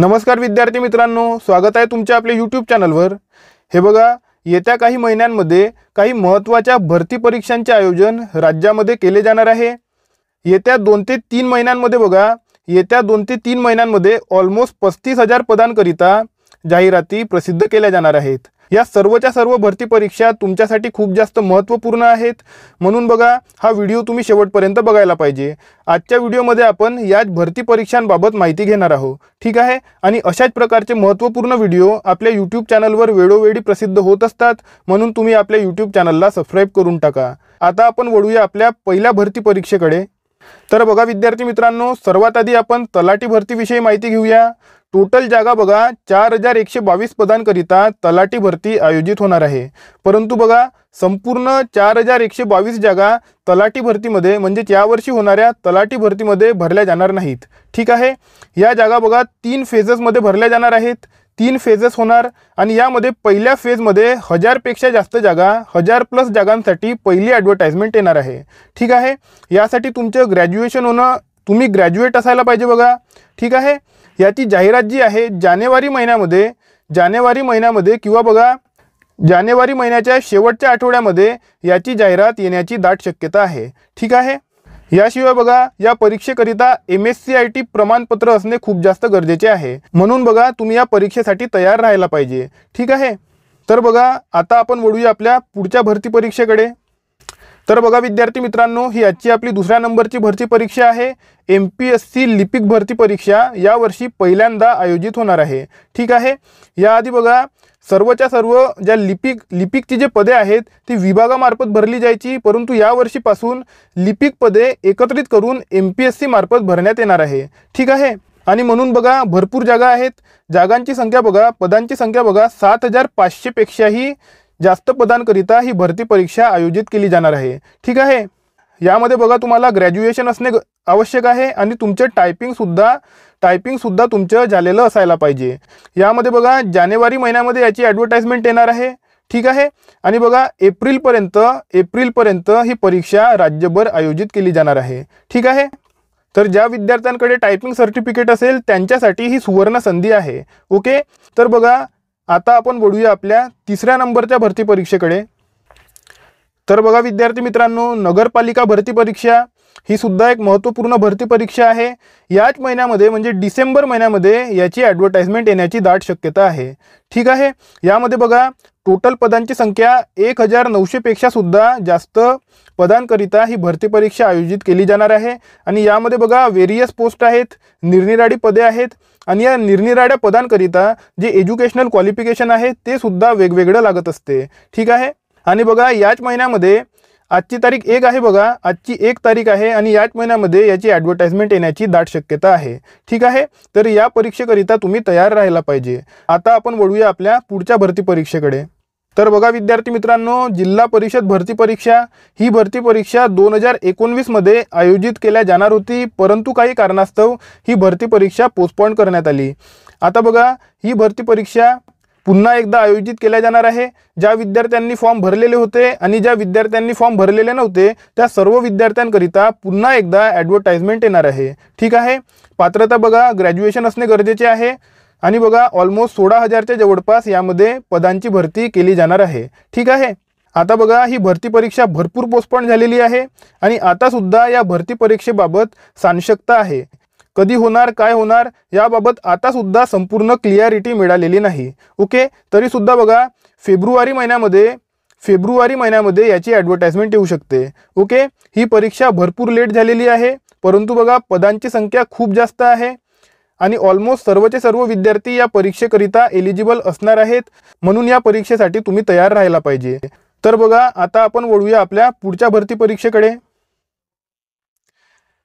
नमस्कार विद्यार्थी मित्रांनो स्वागत आहे तुमच्या आपल्या यूट्यूब चॅनलवर हे बघा येत्या काही महिन्यांमध्ये काही महत्त्वाच्या भरती परीक्षांचे आयोजन राज्यामध्ये केले जाणार आहे येत्या दोन ते तीन महिन्यांमध्ये बघा येत्या दोन ते तीन महिन्यांमध्ये ऑलमोस्ट पस्तीस हजार पदांकरिता जाहिराती प्रसिद्ध केल्या जाणार आहेत या सर्वच्या सर्व भरती परीक्षा तुमच्यासाठी खूप जास्त महत्त्वपूर्ण आहेत म्हणून बघा हा व्हिडिओ तुम्ही शेवटपर्यंत बघायला पाहिजे आजच्या व्हिडिओमध्ये आपण या भरती परीक्षांबाबत माहिती घेणार आहोत ठीक आहे आणि अशाच प्रकारचे महत्त्वपूर्ण व्हिडिओ आपल्या यूट्यूब चॅनलवर वेळोवेळी प्रसिद्ध होत असतात म्हणून तुम्ही आपल्या यूट्यूब चॅनलला सबस्क्राईब करून टाका आता आपण वळूया आपल्या पहिल्या भरती परीक्षेकडे तर बघा विद्यार्थी मित्रांनो सर्वात आधी आपण तलाठी भरतीविषयी माहिती घेऊया टोटल जागा बघा चार हजार एकशे बावीस पदांकरिता तलाठी भरती आयोजित होणार आहे परंतु बघा संपूर्ण चार हजार एकशे बावीस जागा तलाठी भरतीमध्ये म्हणजेच यावर्षी होणाऱ्या तलाठी भरतीमध्ये भरल्या जाणार नाहीत ठीक आहे या जागा बघा तीन फेजेसमध्ये भरल्या जाणार आहेत तीन फेजेस होणार आणि यामध्ये पहिल्या फेजमध्ये हजारपेक्षा जास्त जागा हजार प्लस जागांसाठी पहिली ॲडव्हर्टाइजमेंट येणार आहे ठीक आहे यासाठी तुमचं ग्रॅज्युएशन होणं तुम्ही ग्रॅज्युएट असायला पाहिजे बघा ठीक आहे याची जाहिरात जी आहे जानेवारी महिन्यामध्ये जानेवारी महिन्यामध्ये किंवा बघा जानेवारी महिन्याच्या शेवटच्या आठवड्यामध्ये याची जाहिरात येण्याची दाट शक्यता आहे ठीक आहे याशिवाय बघा या परीक्षेकरिता M S C I T प्रमाणपत्र असणे खूप जास्त गरजेचे आहे म्हणून बघा तुम्ही या परीक्षेसाठी तयार राहायला पाहिजे ठीक आहे तर बघा आता आपण वळूया आपल्या पुढच्या भरती परीक्षेकडे तर बघा विद्यार्थी मित्रांनो ही आजची आपली दुसऱ्या नंबरची भरती परीक्षा आहे एम पी एस सी लिपिक भरती परीक्षा यावर्षी पहिल्यांदा आयोजित होणार आहे ठीक आहे याआधी बघा सर्वच्या सर्व ज्या लिपिक लिपिकची जे पदे आहेत ती विभागामार्फत भरली जायची परंतु यावर्षीपासून लिपिक पदे एकत्रित करून एम पी एस सी मार्फत भरण्यात येणार आहे ठीक आहे आणि म्हणून बघा भरपूर जागा आहेत जागांची संख्या बघा पदांची संख्या बघा सात हजार पाचशेपेक्षाही जास्त पदांकरिता ही भरती परीक्षा आयोजित केली जाणार आहे ठीक आहे यामध्ये बघा तुम्हाला ग्रॅज्युएशन असणे आवश्यक आहे आणि तुमचं टायपिंगसुद्धा टायपिंगसुद्धा तुमचं झालेलं असायला पाहिजे यामध्ये बघा जानेवारी महिन्यामध्ये याची ॲडव्हर्टाईजमेंट येणार आहे ठीक आहे आणि बघा एप्रिलपर्यंत एप्रिलपर्यंत ही परीक्षा राज्यभर आयोजित केली जाणार आहे ठीक आहे तर ज्या विद्यार्थ्यांकडे टायपिंग सर्टिफिकेट असेल त्यांच्यासाठी ही सुवर्ण संधी आहे ओके तर बघा आता आपण बोलूया आपल्या तिसऱ्या नंबरच्या भरती परीक्षेकडे तर बघा विद्यार्थी मित्रांनो नगरपालिका भरती परीक्षा ही सुद्धा एक महत्त्वपूर्ण भरती परीक्षा आहे याच महिन्यामध्ये म्हणजे डिसेंबर महिन्यामध्ये याची ॲडव्हर्टाईजमेंट येण्याची दाट शक्यता आहे ठीक आहे यामध्ये बघा टोटल पदांची संख्या एक हजार नऊशेपेक्षा सुद्धा जास्त पदांकरिता ही भरती परीक्षा आयोजित केली जाणार आहे आणि यामध्ये बघा वेरियस पोस्ट आहेत निरनिराळी पदे आहेत आणि या निरनिराळ्या पदांकरिता जे एज्युकेशनल क्वालिफिकेशन आहे ते सुद्धा वेगवेगळं लागत असते ठीक आहे आणि बघा याच महिन्यामध्ये आजची तारीख एक आहे बघा आजची एक तारीख आहे आणि याच महिन्यामध्ये याची ॲडव्हर्टाइजमेंट येण्याची दाट शक्यता आहे ठीक आहे तर या परीक्षेकरिता तुम्ही तयार राहायला पाहिजे आता आपण वळूया आपल्या पुढच्या भरती परीक्षेकडे तर बघा विद्यार्थी मित्रांनो जिल्हा परिषद भरती परीक्षा ही भरती परीक्षा दोन हजार एकोणवीसमध्ये आयोजित केल्या जाणार होती परंतु काही कारणास्तव ही भरती परीक्षा पोस्टपॉन करण्यात आली आता बघा ही भरती परीक्षा पुन्हा एकदा आयोजित केल्या जाणार आहे ज्या विद्यार्थ्यांनी फॉर्म भरलेले होते आणि ज्या विद्यार्थ्यांनी फॉर्म भरलेले नव्हते त्या सर्व विद्यार्थ्यांकरिता पुन्हा एकदा ॲडव्हर्टाइजमेंट येणार आहे ठीक आहे पात्रता बघा ग्रॅज्युएशन असणे गरजेचे आहे आणि बघा ऑलमोस्ट सोळा हजारच्या जवळपास यामध्ये पदांची भरती केली जाणार आहे ठीक आहे आता बघा ही भरती परीक्षा भरपूर पोस्टपॉन झालेली आहे आणि आतासुद्धा या भरती परीक्षेबाबत सांशक्ता आहे कधी होणार काय होणार याबाबत आतासुद्धा संपूर्ण क्लिअरिटी मिळालेली नाही ओके तरीसुद्धा बघा फेब्रुवारी महिन्यामध्ये फेब्रुवारी महिन्यामध्ये याची ॲडव्हर्टाईजमेंट येऊ शकते ओके ही परीक्षा भरपूर लेट झालेली आहे परंतु बघा पदांची संख्या खूप जास्त आहे आणि ऑलमोस्ट सर्वचे सर्व विद्यार्थी या परीक्षेकरिता एलिजिबल असणार आहेत म्हणून या परीक्षेसाठी तुम्ही तयार राहायला पाहिजे तर बघा आता आपण वळूया आपल्या पुढच्या भरती परीक्षेकडे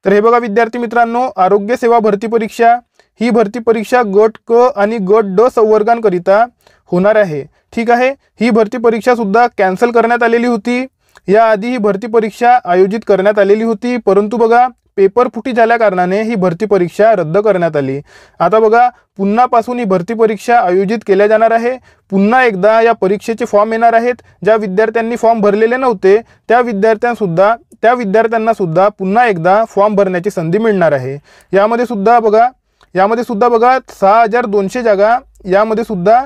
तर हे बघा विद्यार्थी मित्रांनो आरोग्य सेवा भरती परीक्षा ही भरती परीक्षा गट क आणि गट ड संवर्गांकरिता होणार आहे ठीक आहे ही भरती परीक्षा सुद्धा कॅन्सल करण्यात आलेली होती याआधी ही भरती परीक्षा आयोजित करण्यात आलेली होती परंतु बघा पेपर फुटी झाल्या कारणाने ही भरती परीक्षा रद्द करण्यात आली आता बघा पुन्हापासून ही भरती परीक्षा आयोजित केल्या जाणार आहे पुन्हा एकदा या परीक्षेचे फॉर्म येणार आहेत ज्या विद्यार्थ्यांनी फॉर्म भरलेले नव्हते त्या विद्यार्थ्यांसुद्धा त्या विद्यार्थ्यांनासुद्धा पुन्हा एकदा फॉर्म भरण्याची संधी मिळणार आहे यामध्ये सुद्धा बघा यामध्ये सुद्धा बघा सहा हजार दोनशे जागा यामध्ये सुद्धा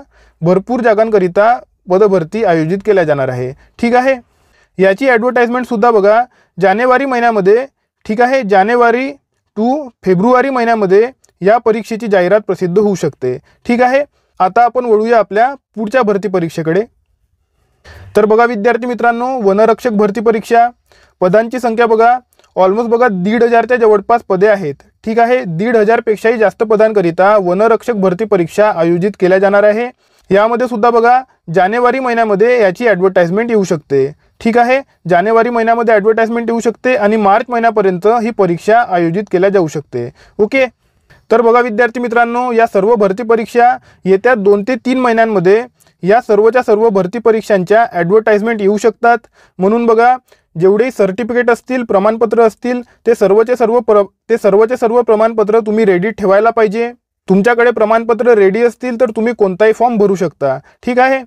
भरपूर जागांकरिता पदभरती आयोजित केल्या जाणार आहे ठीक आहे याची ॲडव्हर्टाईजमेंटसुद्धा बघा जानेवारी महिन्यामध्ये ठीक आहे जानेवारी टू फेब्रुवारी महिन्यामध्ये या परीक्षेची जाहिरात प्रसिद्ध होऊ शकते ठीक आहे आता आपण वळूया आपल्या पुढच्या भरती परीक्षेकडे तर बघा विद्यार्थी मित्रांनो वनरक्षक भरती परीक्षा पदांची संख्या बघा ऑलमोस्ट बघा दीड हजारच्या जवळपास पदे आहेत ठीक आहे दीड हजारपेक्षाही जास्त पदांकरिता वनरक्षक भरती परीक्षा आयोजित केल्या जाणार आहे यामध्ये सुद्धा बघा जानेवारी महिन्यामध्ये याची ॲडव्हर्टाइजमेंट येऊ शकते ठीक आहे जानेवारी महिन्यामध्ये ॲडव्हर्टाइजमेंट येऊ शकते आणि मार्च महिन्यापर्यंत ही परीक्षा आयोजित केल्या जाऊ शकते ओके तर बघा विद्यार्थी मित्रांनो या सर्व भरती परीक्षा येत्या दोन ते तीन महिन्यांमध्ये या सर्वच्या सर्व भरती परीक्षांच्या ॲडव्हर्टाईजमेंट येऊ शकतात म्हणून बघा जेवढे सर्टिफिकेट असतील प्रमाणपत्र असतील ते सर्वचे सर्व प्र ते सर्वचे सर्व प्रमाणपत्र तुम्ही रेडी ठेवायला पाहिजे तुमच्याकडे प्रमाणपत्र रेडी असतील तर तुम्ही कोणताही फॉर्म भरू शकता ठीक आहे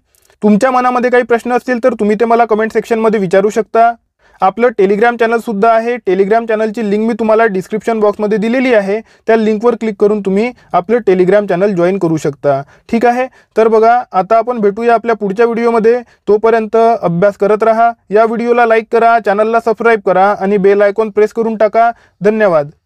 तुम्हार मना काही प्रश्न असतील तर तुम्ही ते मला कमेंट सेक्शनमध्ये विचारू शकता आपलं टेलिग्राम चैनलसुद्धा है टेलिग्राम चैनल की लिंक मैं तुम्हारा डिस्क्रिप्शन बॉक्स में दिल्ली है तो लिंक पर क्लिक करून तुम्हें अपल टेलिग्राम चैनल जॉइन करू शकता ठीक है तो बगा आता आपण भेटूया आपल्या पुढच्या व्हिडिओमध्ये तोपर्यंत अभ्यास करत राहा या व्हिडिओला करा चैनल सब्सक्राइब करा आणि बेल आयकॉन प्रेस करूँ टाका धन्यवाद